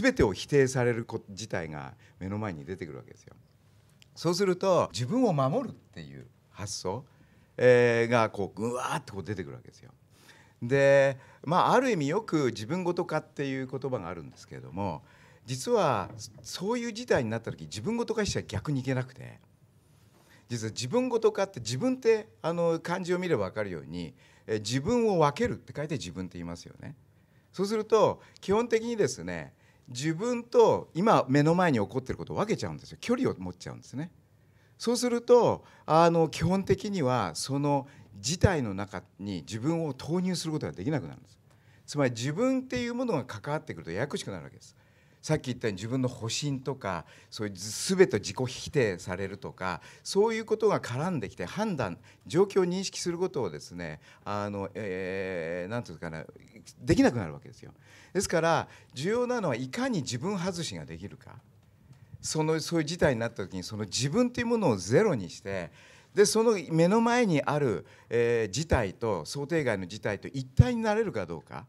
全てを否定されること自体が目の前に出てくるわけですよ。そうすると自分を守るっていう発想、えー、がこううわーってこう出てくるわけですよ。でまあある意味よく自分ごと化っていう言葉があるんですけれども実はそういう事態になった時自分ごと化しちゃ逆にいけなくて実は自分ごと化って自分ってあの漢字を見れば分かるように自分を分けるって書いて自分って言いますよね。そうすると基本的にですね自分と今目の前に起こっていることを分けちゃうんですよ距離を持っちゃうんですねそうするとあの基本的にはその事態の中に自分を投入することができなくなるんですつまり自分っていうものが関わってくるとややこしくなるわけですさっき言ったように自分の保身とかそういう全て自己否定されるとかそういうことが絡んできて判断状況を認識することをですねあの、えー、なんてうかなできなくなるわけですよ。ですから重要なのはいかに自分外しができるかそのそういう事態になった時にその自分というものをゼロにしてでその目の前にある、えー、事態と想定外の事態と一体になれるかどうか。